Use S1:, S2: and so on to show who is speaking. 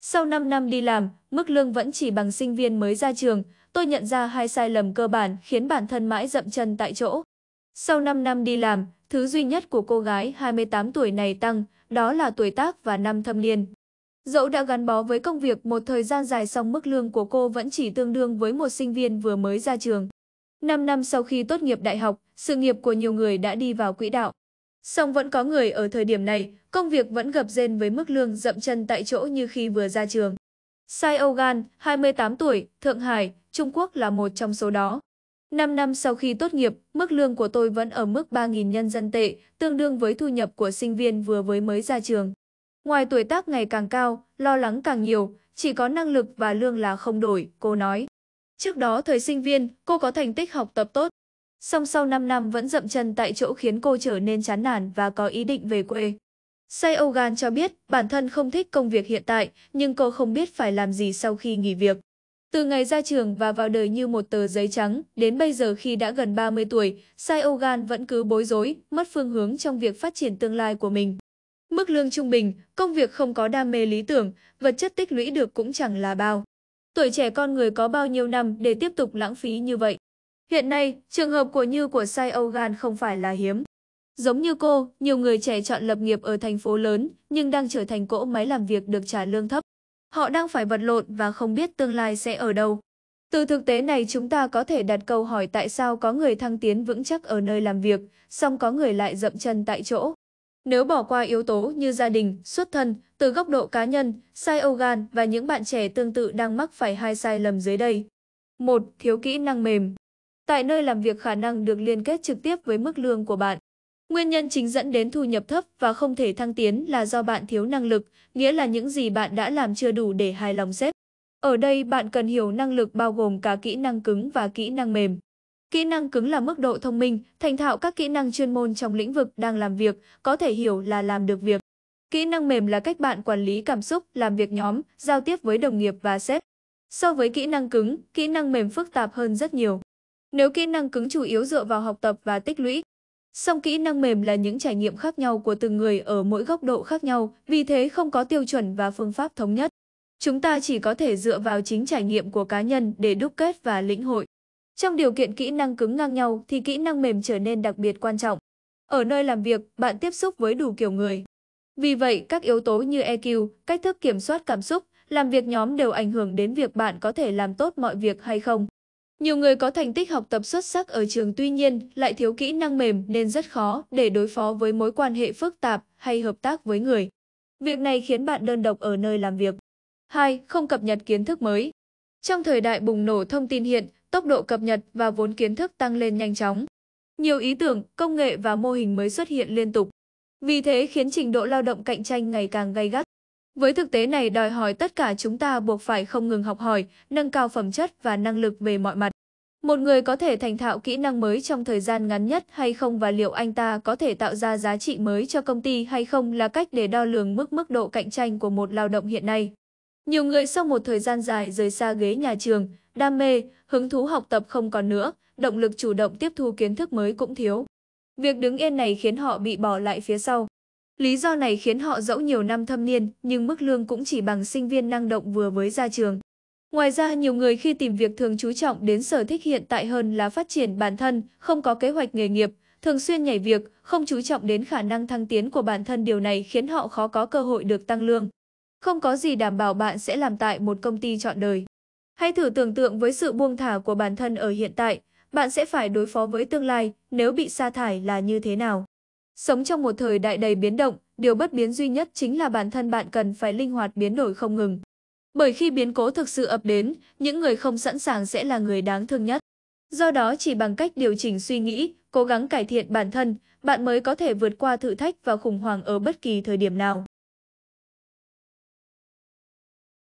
S1: Sau 5 năm đi làm, mức lương vẫn chỉ bằng sinh viên mới ra trường, tôi nhận ra hai sai lầm cơ bản khiến bản thân mãi dậm chân tại chỗ. Sau 5 năm đi làm, thứ duy nhất của cô gái 28 tuổi này tăng, đó là tuổi tác và năm thâm niên. Dẫu đã gắn bó với công việc một thời gian dài song mức lương của cô vẫn chỉ tương đương với một sinh viên vừa mới ra trường. 5 năm sau khi tốt nghiệp đại học, sự nghiệp của nhiều người đã đi vào quỹ đạo. Song vẫn có người ở thời điểm này, công việc vẫn gập rên với mức lương dậm chân tại chỗ như khi vừa ra trường. Sai Ogan, 28 tuổi, Thượng Hải, Trung Quốc là một trong số đó. 5 năm sau khi tốt nghiệp, mức lương của tôi vẫn ở mức 3.000 nhân dân tệ, tương đương với thu nhập của sinh viên vừa với mới ra trường. Ngoài tuổi tác ngày càng cao, lo lắng càng nhiều, chỉ có năng lực và lương là không đổi, cô nói. Trước đó thời sinh viên, cô có thành tích học tập tốt, Song sau 5 năm vẫn dậm chân tại chỗ khiến cô trở nên chán nản và có ý định về quê. Say Ogan cho biết bản thân không thích công việc hiện tại, nhưng cô không biết phải làm gì sau khi nghỉ việc. Từ ngày ra trường và vào đời như một tờ giấy trắng, đến bây giờ khi đã gần 30 tuổi, Sai Ogan vẫn cứ bối rối, mất phương hướng trong việc phát triển tương lai của mình. Mức lương trung bình, công việc không có đam mê lý tưởng, vật chất tích lũy được cũng chẳng là bao. Tuổi trẻ con người có bao nhiêu năm để tiếp tục lãng phí như vậy? Hiện nay, trường hợp của Như của sai Âu Gan không phải là hiếm. Giống như cô, nhiều người trẻ chọn lập nghiệp ở thành phố lớn nhưng đang trở thành cỗ máy làm việc được trả lương thấp. Họ đang phải vật lộn và không biết tương lai sẽ ở đâu. Từ thực tế này chúng ta có thể đặt câu hỏi tại sao có người thăng tiến vững chắc ở nơi làm việc, song có người lại dậm chân tại chỗ. Nếu bỏ qua yếu tố như gia đình, xuất thân, từ góc độ cá nhân, sai Ogan và những bạn trẻ tương tự đang mắc phải hai sai lầm dưới đây. Một, Thiếu kỹ năng mềm tại nơi làm việc khả năng được liên kết trực tiếp với mức lương của bạn. Nguyên nhân chính dẫn đến thu nhập thấp và không thể thăng tiến là do bạn thiếu năng lực, nghĩa là những gì bạn đã làm chưa đủ để hài lòng sếp. Ở đây bạn cần hiểu năng lực bao gồm cả kỹ năng cứng và kỹ năng mềm. Kỹ năng cứng là mức độ thông minh, thành thạo các kỹ năng chuyên môn trong lĩnh vực đang làm việc, có thể hiểu là làm được việc. Kỹ năng mềm là cách bạn quản lý cảm xúc, làm việc nhóm, giao tiếp với đồng nghiệp và sếp. So với kỹ năng cứng, kỹ năng mềm phức tạp hơn rất nhiều. Nếu kỹ năng cứng chủ yếu dựa vào học tập và tích lũy, song kỹ năng mềm là những trải nghiệm khác nhau của từng người ở mỗi góc độ khác nhau, vì thế không có tiêu chuẩn và phương pháp thống nhất. Chúng ta chỉ có thể dựa vào chính trải nghiệm của cá nhân để đúc kết và lĩnh hội. Trong điều kiện kỹ năng cứng ngang nhau thì kỹ năng mềm trở nên đặc biệt quan trọng. Ở nơi làm việc, bạn tiếp xúc với đủ kiểu người. Vì vậy, các yếu tố như EQ, cách thức kiểm soát cảm xúc, làm việc nhóm đều ảnh hưởng đến việc bạn có thể làm tốt mọi việc hay không. Nhiều người có thành tích học tập xuất sắc ở trường tuy nhiên lại thiếu kỹ năng mềm nên rất khó để đối phó với mối quan hệ phức tạp hay hợp tác với người. Việc này khiến bạn đơn độc ở nơi làm việc. 2. Không cập nhật kiến thức mới. Trong thời đại bùng nổ thông tin hiện, tốc độ cập nhật và vốn kiến thức tăng lên nhanh chóng. Nhiều ý tưởng, công nghệ và mô hình mới xuất hiện liên tục. Vì thế khiến trình độ lao động cạnh tranh ngày càng gay gắt. Với thực tế này đòi hỏi tất cả chúng ta buộc phải không ngừng học hỏi, nâng cao phẩm chất và năng lực về mọi mặt. Một người có thể thành thạo kỹ năng mới trong thời gian ngắn nhất hay không và liệu anh ta có thể tạo ra giá trị mới cho công ty hay không là cách để đo lường mức mức độ cạnh tranh của một lao động hiện nay. Nhiều người sau một thời gian dài rời xa ghế nhà trường, đam mê, hứng thú học tập không còn nữa, động lực chủ động tiếp thu kiến thức mới cũng thiếu. Việc đứng yên này khiến họ bị bỏ lại phía sau. Lý do này khiến họ dẫu nhiều năm thâm niên nhưng mức lương cũng chỉ bằng sinh viên năng động vừa mới ra trường. Ngoài ra, nhiều người khi tìm việc thường chú trọng đến sở thích hiện tại hơn là phát triển bản thân, không có kế hoạch nghề nghiệp, thường xuyên nhảy việc, không chú trọng đến khả năng thăng tiến của bản thân điều này khiến họ khó có cơ hội được tăng lương. Không có gì đảm bảo bạn sẽ làm tại một công ty chọn đời. Hãy thử tưởng tượng với sự buông thả của bản thân ở hiện tại, bạn sẽ phải đối phó với tương lai nếu bị sa thải là như thế nào. Sống trong một thời đại đầy biến động, điều bất biến duy nhất chính là bản thân bạn cần phải linh hoạt biến đổi không ngừng. Bởi khi biến cố thực sự ập đến, những người không sẵn sàng sẽ là người đáng thương nhất. Do đó chỉ bằng cách điều chỉnh suy nghĩ, cố gắng cải thiện bản thân, bạn mới có thể vượt qua thử thách và khủng hoảng ở bất kỳ thời điểm nào.